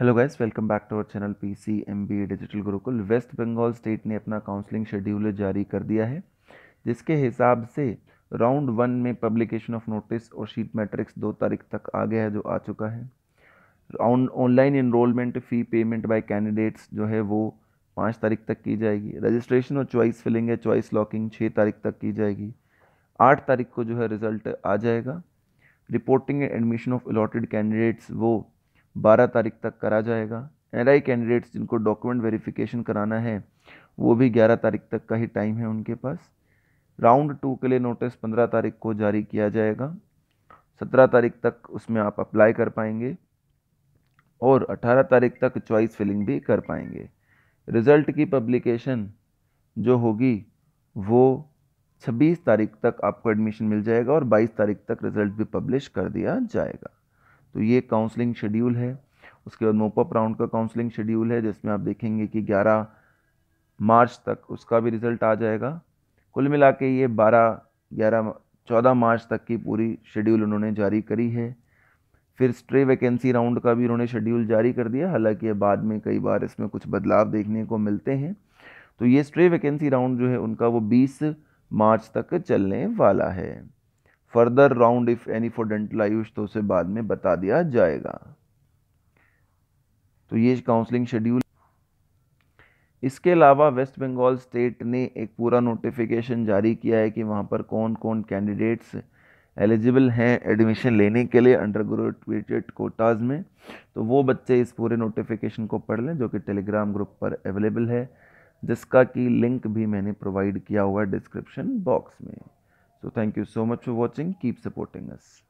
Hello guys welcome back to our channel M B digital Gurukul West Bengal state ने अपना counselling schedule जारी कर दिया है जिसके हिसाब से राउंड वन में पब्लिकेशन ऑफ नोटिस और शीट मैट्रिक्स दो तारीख तक आ गया है जो आ चुका है round online enrolment fee payment by candidates जो है वो पाँच तारीख तक की जाएगी रजिस्ट्रेशन और चॉइस फिलिंग है चॉइस लॉकिंग छः तारीख तक की जाएगी आठ तारीख को जो है रिज़ल्ट आ जाएगा reporting and admission of allotted candidates वो बारह तारीख तक करा जाएगा एल कैंडिडेट्स जिनको डॉक्यूमेंट वेरिफिकेशन कराना है वो भी ग्यारह तारीख तक का ही टाइम है उनके पास राउंड टू के लिए नोटिस पंद्रह तारीख को जारी किया जाएगा सत्रह तारीख तक उसमें आप अप्लाई कर पाएंगे और अट्ठारह तारीख तक चॉइस फिलिंग भी कर पाएंगे रिज़ल्ट की पब्लिकेशन जो होगी वो छब्बीस तारीख तक आपको एडमिशन मिल जाएगा और बाईस तारीख तक रिज़ल्ट भी पब्लिश कर दिया जाएगा तो ये काउंसलिंग शेड्यूल है उसके बाद मोपअप राउंड का काउंसलिंग शेड्यूल है जिसमें आप देखेंगे कि 11 मार्च तक उसका भी रिज़ल्ट आ जाएगा कुल मिला के ये 12 11 14 मार्च तक की पूरी शेड्यूल उन्होंने जारी करी है फिर स्ट्रे वैकेंसी राउंड का भी उन्होंने शेड्यूल जारी कर दिया हालांकि बाद में कई बार इसमें कुछ बदलाव देखने को मिलते हैं तो ये स्ट्रे वैकेंसी राउंड जो है उनका वो 20 मार्च तक चलने वाला है further round if any for dental Ayush तो उसे बाद में बता दिया जाएगा तो ये काउंसलिंग शेड्यूल इसके अलावा वेस्ट बंगाल स्टेट ने एक पूरा नोटिफिकेशन जारी किया है कि वहाँ पर कौन कौन कैंडिडेट्स एलिजिबल हैं एडमिशन लेने के लिए अंडर ग्रेजुएट कोटाज में तो वो बच्चे इस पूरे नोटिफिकेशन को पढ़ लें जो कि टेलीग्राम ग्रुप पर अवेलेबल है जिसका कि लिंक भी मैंने प्रोवाइड किया हुआ है डिस्क्रिप्शन बॉक्स में So thank you so much for watching. Keep supporting us.